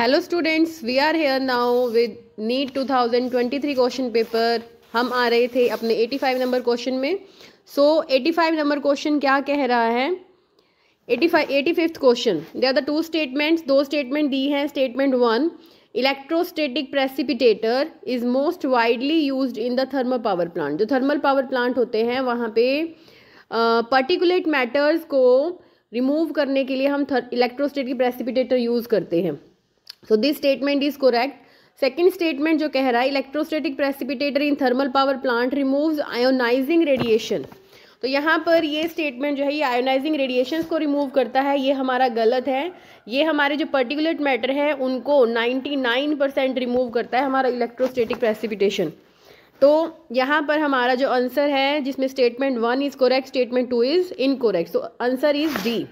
Hello students we are here now with NEET 2023 question paper हम आ रहे थे अपने 85 नंबर क्वेश्चन में सो so, 85 नंबर क्वेश्चन क्या कह रहा है 85 eighty fifth question they are the two statements दो स्टेटमेंट दी हैं statement one electrostatic precipitator is most widely used in the thermal power plant जो थर्मल पावर प्लांट होते हैं वहाँ पे पर्टिकुलेट uh, मैटर्स को रिमूव करने के लिए हम इलेक्ट्रोस्टेटिक प्रेसिपिटेटर यूज़ करते हैं so this statement is correct second statement जो कह रहा है electrostatic precipitator in thermal power plant removes ionizing radiation तो यहाँ पर ये स्टेटमेंट जो है ये आयोनाइजिंग रेडिएशन को रिमूव करता है ये हमारा गलत है ये हमारे जो पर्टिकुलर मैटर है उनको 99 परसेंट रिमूव करता है हमारा इलेक्ट्रोस्टेटिक प्रेसिपिटेशन तो यहाँ पर हमारा जो आंसर है जिसमें statement one is correct statement two is incorrect so answer is D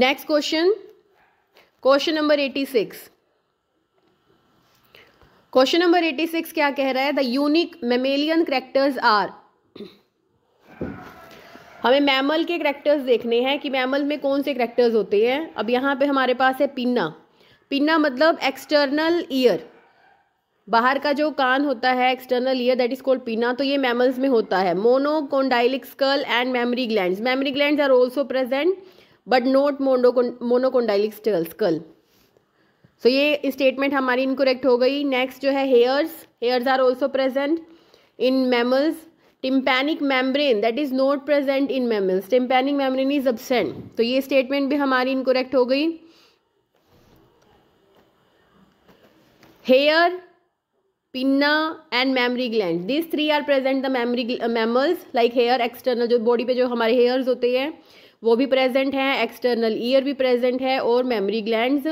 next question question number eighty six question number eighty six क्या कह रहा है the unique mammalian characters are हमें मैमल के करेक्टर्स देखने हैं कि मैमल में कौन से करेक्टर्स होते हैं अब यहाँ पे हमारे पास है पिन्ना पिन्ना मतलब एक्सटर्नल ईयर बाहर का जो कान होता है external ear that is called pinna तो ये मैमल्स में होता है monocondylic skull and mammary gland mammary gland are also present but not monocondylic skull so ये स्टेटमेंट हमारी इनकोरेक्ट हो गई नेक्स्ट जो है hairs hairs are also present in mammals tympanic membrane that is not present in mammals tympanic membrane is absent तो ये statement भी हमारी इनकोरेक्ट हो गई hair pinna and mammary gland this three are present the mammary mammals like hair external जो body पे जो हमारे हेयर्स होते हैं वो भी प्रेजेंट हैं एक्सटर्नल ईयर भी प्रेजेंट है और mammary glands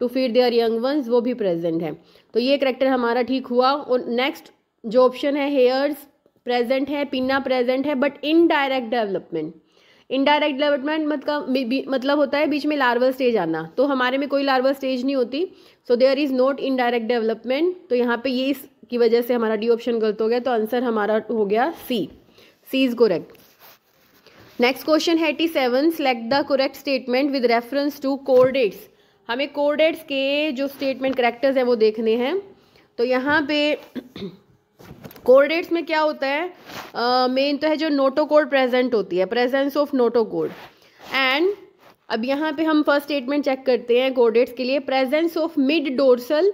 to feed their young ones वो भी प्रेजेंट हैं तो ये करेक्टर हमारा ठीक हुआ और नेक्स्ट जो ऑप्शन है हेयर्स प्रेजेंट है पिना प्रेजेंट है but indirect development indirect development मतलब मतलब होता है बीच में लार्वल स्टेज आना तो हमारे में कोई लार्वल स्टेज नहीं होती so there is not indirect development तो यहाँ पे ये इसकी वजह से हमारा डी ऑप्शन गलत हो गया तो आंसर हमारा हो गया C C is correct next question है eighty seven select the correct statement with reference to chordates हमें कोर्डेट्स के जो स्टेटमेंट करेक्टर्स हैं वो देखने हैं तो यहाँ पे कोर्डेट्स में क्या होता है मेन तो है जो नोटो कोड प्रेजेंट होती है presence of notochord and अब यहाँ पे हम फर्स्ट स्टेटमेंट चेक करते हैं कोर्डेट्स के लिए presence of mid dorsal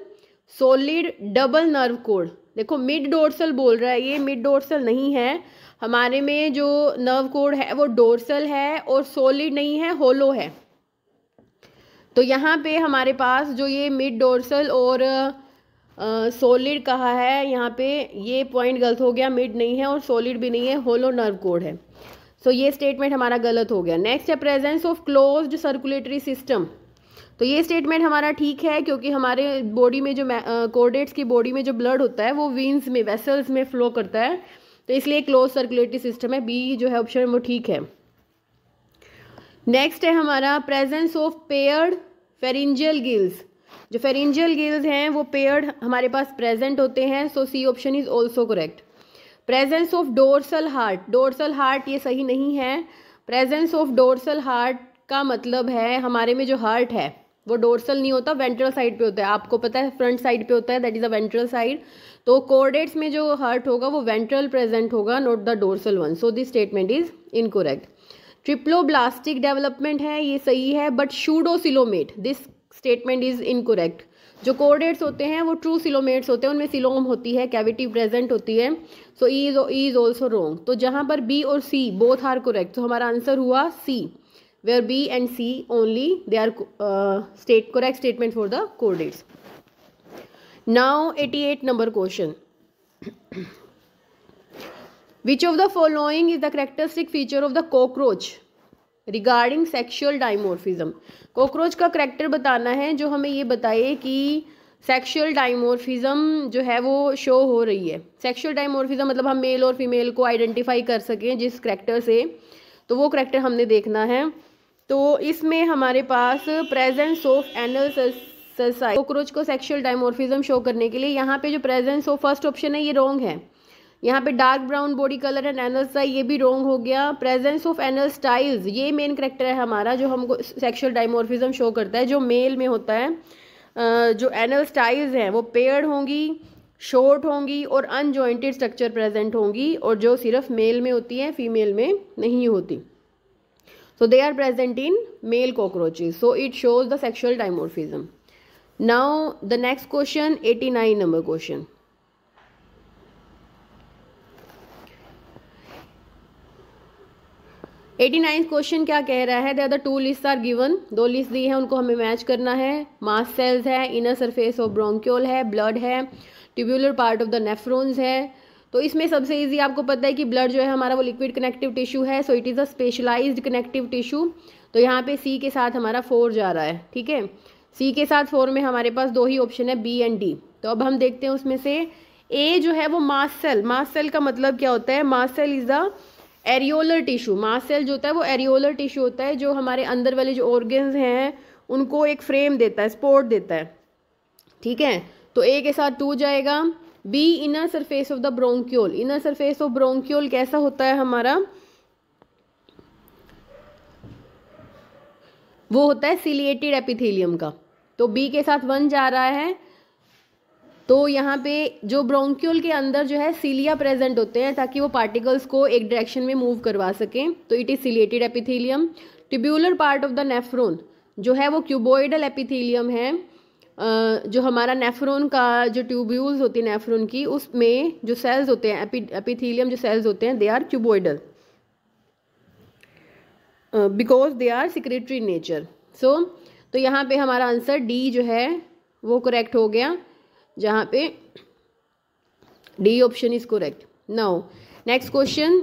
solid double nerve cord देखो मिड डोर्सल बोल रहा है ये मिड डोर्सल नहीं है हमारे में जो नर्व कोड है वो डोर्सल है और सोलिड नहीं है होलो है तो यहाँ पे हमारे पास जो ये मिड डोर्सल और सोलिड कहा है यहाँ पे ये पॉइंट गलत हो गया मिड नहीं है और सोलिड भी नहीं है होलो नर्व कोड है सो so, ये स्टेटमेंट हमारा गलत हो गया नेक्स्ट है presence of closed circulatory system तो ये स्टेटमेंट हमारा ठीक है क्योंकि हमारे बॉडी में जो कोर्डेट्स की बॉडी में जो ब्लड होता है वो वीन्स में वेसल्स में फ्लो करता है तो इसलिए क्लोज सर्कुलेटरी सिस्टम है बी जो है ऑप्शन वो ठीक है नेक्स्ट है हमारा presence of paired pharyngeal gills जो फेरिंजियल गिल्स हैं वो पेयर्ड हमारे पास प्रेजेंट होते हैं so C option is also correct presence of dorsal heart dorsal heart ये सही नहीं है प्रेजेंस ऑफ डोर्सल हार्ट का मतलब है हमारे में जो हार्ट है वो डोर्सल नहीं होता वेंट्रल साइड पे होता है आपको पता है फ्रंट साइड पे होता है that is a ventral side तो कोर्डेट्स में जो हर्ट होगा वो वेंट्रल प्रेजेंट होगा not the dorsal one so this statement is incorrect triploblastic development है ये सही है but pseudocoelomate this statement is incorrect जो कोर्डेट्स होते हैं वो ट्रू सिलोमेट्स होते हैं उनमें सिलोम होती है कैविटी प्रेजेंट होती है सो ई इज ऑल्सो रोंग तो जहाँ पर बी और सी बोथ आर कोरेक्ट तो हमारा आंसर हुआ C where B and C only they are uh, state correct statement for the coordinates. Now 88 number question. Which of the following is the characteristic feature of the cockroach regarding sexual dimorphism cockroach का character बताना है जो हमें ये बताए कि sexual dimorphism जो है वो शो हो रही है सेक्शुअल डाइमोर्फिज्म मतलब हम मेल और फीमेल को आइडेंटिफाई कर सकें जिस करैक्टर से तो वो करैक्टर हमने देखना है तो इसमें हमारे पास प्रेजेंस ऑफ एनल कॉकरोच को सेक्शुअल डायमोर्फिज्म शो करने के लिए यहाँ पे जो प्रेजेंस ऑफ फर्स्ट ऑप्शन है ये रॉन्ग है यहाँ पे dark brown body colour and anal style ये भी रॉन्ग हो गया प्रेजेंस ऑफ एनल स्टाइल्स ये मेन करेक्टर है हमारा जो हमको सेक्शुअल डायमोर्फिज्म शो करता है जो मेल में होता है जो एनल स्टाइल्स हैं वो पेयर्ड होंगी शॉर्ट होंगी और अनजॉइंटेड स्ट्रक्चर प्रेजेंट होंगी और जो सिर्फ मेल में होती है फीमेल में नहीं होती So they are present in male cockroaches. So it shows the sexual dimorphism. Now the next question 89 number question. Eighty ninth question क्या कह रहा है the two list are given दो लिस्ट दी है उनको हमें मैच करना है मास सेल्स है इनर सरफेस ऑफ ब्रोंक्योल है ब्लड है tubular part of the nephrons है तो इसमें सबसे ईजी आपको पता है कि ब्लड जो है हमारा वो लिक्विड कनेक्टिव टिश्यू है so it is a specialised connective tissue तो यहाँ पे सी के साथ हमारा फोर जा रहा है ठीक है सी के साथ फोर में हमारे पास दो ही ऑप्शन है बी एंड डी तो अब हम देखते हैं उसमें से ए जो है वो मास सेल का मतलब क्या होता है cell is the areolar tissue cell जो होता है वो एरियोलर टिश्यू होता है जो हमारे अंदर वाले जो ऑर्गन्स हैं उनको एक फ्रेम देता है स्पोर्ट देता है ठीक है तो ए के साथ टू जाएगा B inner surface of the bronchiole inner surface of bronchiole कैसा होता है हमारा वो होता है सिलिएटेड एपिथेलियम का तो बी के साथ वन जा रहा है तो यहाँ पे जो ब्रोंक्यूल के अंदर जो है सीलिया प्रेजेंट होते हैं ताकि वो पार्टिकल्स को एक डायरेक्शन में मूव करवा सकें तो it is ciliated epithelium tubular part of the nephron जो है वो क्यूबोइडल एपिथेलियम है जो हमारा नेफ्रोन का जो ट्यूब्यूल्स होती है नेफ्रोन की उसमें जो सेल्स होते हैं एपिथीलियम जो सेल्स होते हैं they are cuboidal because they are secretory nature so तो यहाँ पे हमारा आंसर डी जो है वो करेक्ट हो गया जहाँ पे D option is correct now next question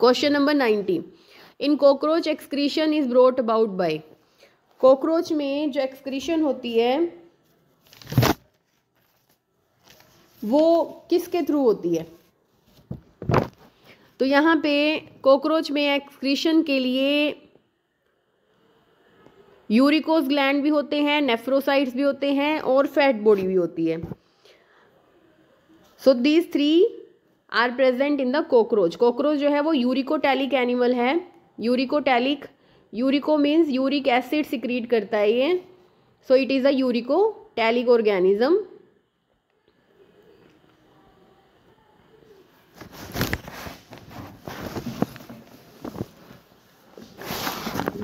question number ninety in cockroach excretion is brought about by cockroach में जो एक्सक्रीशन होती है वो किसके थ्रू होती है तो यहाँ पे कॉकरोच में एक्सक्रीशन के लिए यूरिकोज ग्लैंड भी होते हैं नेफ्रोसाइट्स भी होते हैं और फैट बॉडी भी होती है so these three are present in the cockroach cockroach जो है वो यूरिकोटैलिक एनिमल है uricotelic urico means uric acid secrete करता है ये so it is a uricotelic organism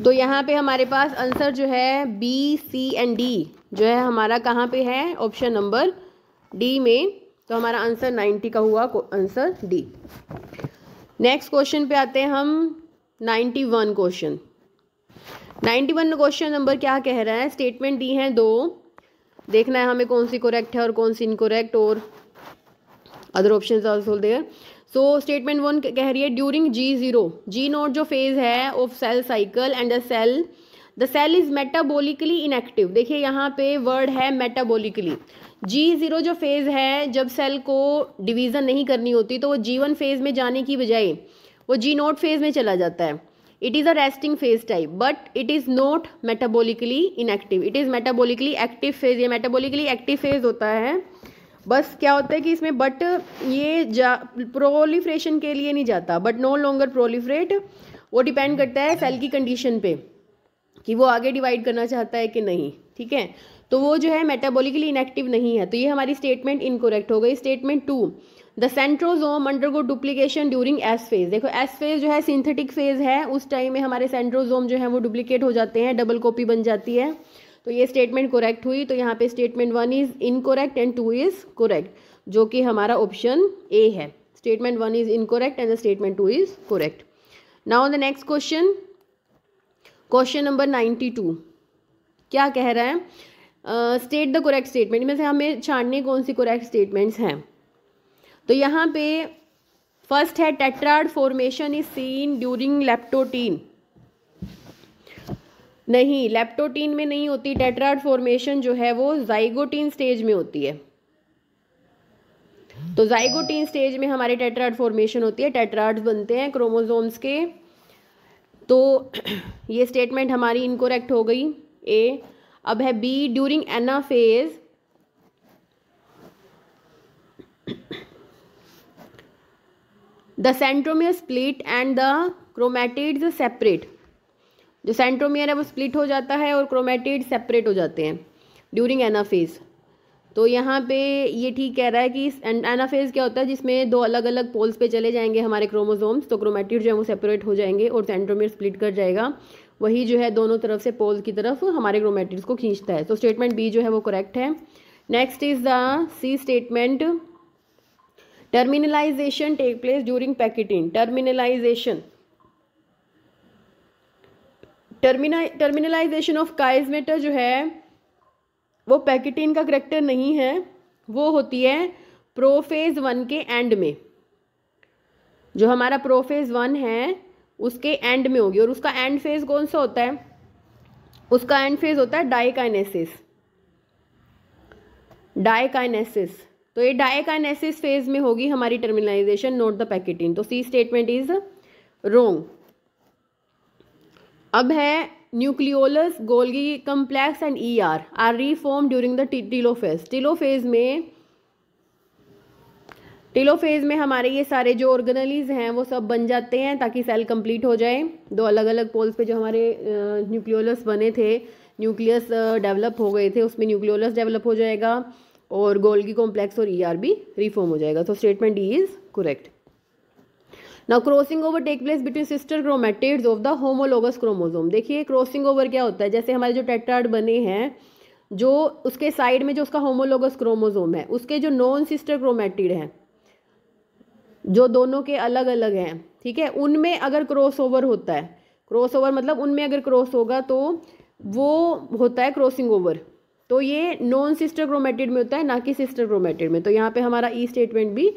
तो यहाँ पे हमारे पास आंसर जो है बी सी एंड डी जो है हमारा कहाँ पे है ऑप्शन नंबर डी में तो हमारा आंसर नाइन्टी का हुआ आंसर डी नेक्स्ट क्वेश्चन पे आते हैं हम ninety one question ninety one question number क्या कह रहा है स्टेटमेंट दी हैं दो देखना है हमें कौन सी करेक्ट है और कौन सी इनकोरेक्ट और other option also so statement one कह रही है during G zero G naught जो फेज है of cell cycle and the cell the cell is metabolically inactive देखिए यहाँ पे वर्ड है मेटाबोलिकली जी जीरो जो फेज़ है जब सेल को डिवीज़न नहीं करनी होती तो वो जी वन फेज़ में जाने की बजाय वो जी नोट फेज़ में चला जाता है it is a resting phase type but it is not metabolically inactive it is metabolically active phase ये मेटाबोलिकली एक्टिव फेज होता है बस क्या होता है कि इसमें बट ये जा प्रोलीफ्रेशन के लिए नहीं जाता बट नो लॉन्गर प्रोलीफ्रेट वो डिपेंड करता है सेल की कंडीशन पे कि वो आगे डिवाइड करना चाहता है कि नहीं ठीक है तो वो जो है मेटाबॉलिकली इनएक्टिव नहीं है तो ये हमारी स्टेटमेंट इनकोरेक्ट हो गई statement two the centrosome undergo duplication during S phase देखो एस फेज जो है सिंथेटिक फेज है उस टाइम में हमारे सेंट्रोजोम जो है वो डुप्लीकेट हो जाते हैं डबल कॉपी बन जाती है तो ये स्टेटमेंट करेक्ट हुई तो यहाँ पे statement one is incorrect and two is correct जो कि हमारा ऑप्शन ए है statement one is incorrect and the statement two is correct now the next question question number ninety two क्या कह रहा है स्टेट द कोरेक्ट स्टेटमेंट में से हमें छाड़ने कौन सी कोरेक्ट स्टेटमेंट्स हैं तो यहाँ पे फर्स्ट है tetrad formation is seen during leptotene नहीं लेप्टोटीन में नहीं होती टेट्राड फॉर्मेशन जो है वो जाइगोटीन स्टेज में होती है तो जाइगोटीन स्टेज में हमारे टेट्राड फॉर्मेशन होती है टेट्राड बनते हैं क्रोमोजोम्स के तो ये स्टेटमेंट हमारी इनकोरेक्ट हो गई ए अब है B during anaphase the centromere split and the chromatid separate जो सेंट्रोमियर है वो स्प्लिट हो जाता है और क्रोमैटिड सेपरेट हो जाते हैं ड्यूरिंग एनाफेज तो यहाँ पे ये ठीक कह रहा है कि एनाफेज क्या होता है जिसमें दो अलग अलग पोल्स पे चले जाएंगे हमारे क्रोमोजोम्स तो क्रोमैटिड जो है वो सेपरेट हो जाएंगे और सेंट्रोमियर स्प्लिट कर जाएगा वही जो है दोनों तरफ से पोल की तरफ हमारे क्रोमैटिड्स को खींचता है तो स्टेटमेंट बी जो है वो करेक्ट है next is the C statement take place during during terminalisation terminalization terminalisation of chiasmata जो है वो पैकेटिन का करेक्टर नहीं है वो होती है प्रोफेज वन के एंड में जो हमारा प्रोफेज वन है उसके एंड में होगी और उसका एंड फेज कौन सा होता है उसका एंड फेज होता है डाइकाइनेसिस डाइकाइनेसिस तो ये डायकानेसिस फेज में होगी हमारी टर्मिनाइजेशन नोट द पैकेटिन तो सी स्टेटमेंट इज रोंग अब है nucleolus Golgi complex and E R R reform during the telophase telophase में टीलोफेज में हमारे ये सारे जो ऑर्गेनलीज हैं वो सब बन जाते हैं ताकि सेल कंप्लीट हो जाए दो अलग अलग पोल्स पे जो हमारे न्यूक्लियोलस बने थे न्यूक्लियस डेवलप हो गए थे उसमें न्यूक्लियोलस डेवलप हो जाएगा और गोल्गी कॉम्प्लेक्स और ई आर बी रिफॉर्म हो जाएगा so statement D is correct ना crossing over take place between sister chromatids of the homologous chromosome देखिए क्रॉसिंग ओवर क्या होता है जैसे हमारे जो टेट्राड बने हैं जो उसके साइड में जो उसका होमोलोगस क्रोमोजोम है उसके जो नॉन सिस्टर क्रोमेटिड हैं जो दोनों के अलग अलग हैं ठीक है उनमें अगर क्रॉस ओवर होता है क्रॉस ओवर मतलब उनमें अगर क्रॉस होगा तो वो होता है क्रॉसिंग ओवर तो ये नॉन सिस्टर क्रोमेटिड में होता है ना कि सिस्टर क्रोमेटिड में तो यहाँ पे हमारा ई e स्टेटमेंट भी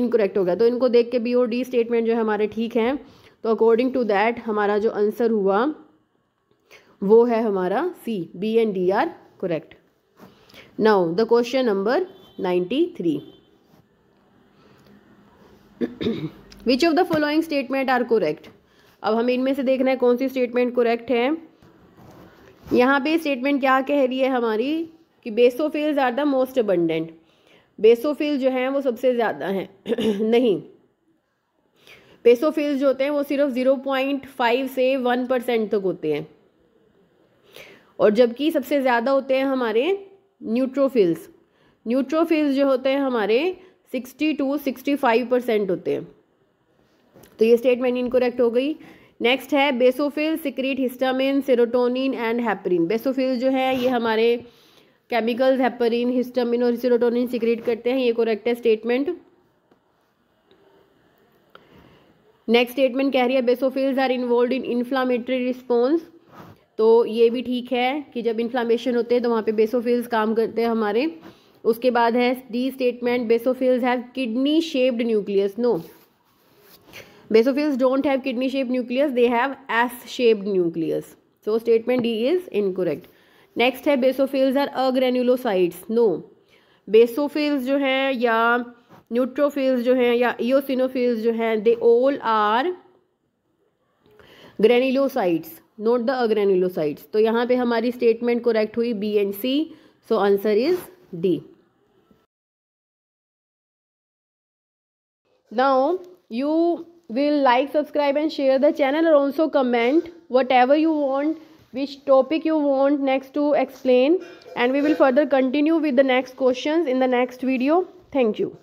इनकोरेक्ट हो गया तो इनको देख के बी और डी स्टेटमेंट जो है हमारे ठीक हैं तो अकॉर्डिंग टू दैट हमारा जो आंसर हुआ वो है हमारा C B and D are correct now the question number ninety three which of the following statement are correct अब हमें इनमें से देखना है कौन सी स्टेटमेंट कुरेक्ट है यहाँ पे स्टेटमेंट क्या कह रही है हमारी कि basophils are the most abundant basophil जो हैं वो सबसे ज़्यादा हैं नहीं बेसोफिल्स जो होते हैं वो सिर्फ ज़ीरो पॉइंट फाइव से वन परसेंट तक होते हैं और जबकि सबसे ज़्यादा होते हैं हमारे न्यूट्रोफिल्स न्यूट्रोफिल्स जो होते हैं हमारे sixty to sixty five percent होते हैं तो ये स्टेटमेंट इनकोरेक्ट हो गई नेक्स्ट है basophil secrete histamine serotonin and heparin basophil जो है ये हमारे केमिकल्स हैपरिन हिस्टामिन और सेरोटोनिन सिक्रीट करते हैं ये करेक्ट है स्टेटमेंट नेक्स्ट स्टेटमेंट कह रही है basophils are involve in inflammatory response तो ये भी ठीक है कि जब इन्फ्लामेशन होते हैं तो वहाँ पे बेसोफिल्स काम करते हैं हमारे उसके बाद है D statement basophils have kidney shaped nucleus no basophils don't have kidney shape nucleus they have S shaped nucleus so statement D is incorrect next है basophils are agranulocytes no basophils जो हैं या न्यूट्रोफिल्स जो हैं या eosinophils जो हैं they all are granulocytes not the agranulocytes तो यहाँ पे हमारी स्टेटमेंट कोरेक्ट हुई B and C so answer is D now you will like subscribe and share the channel or also comment whatever you want which topic you want next to explain and we will further continue with the next questions in the next video thank you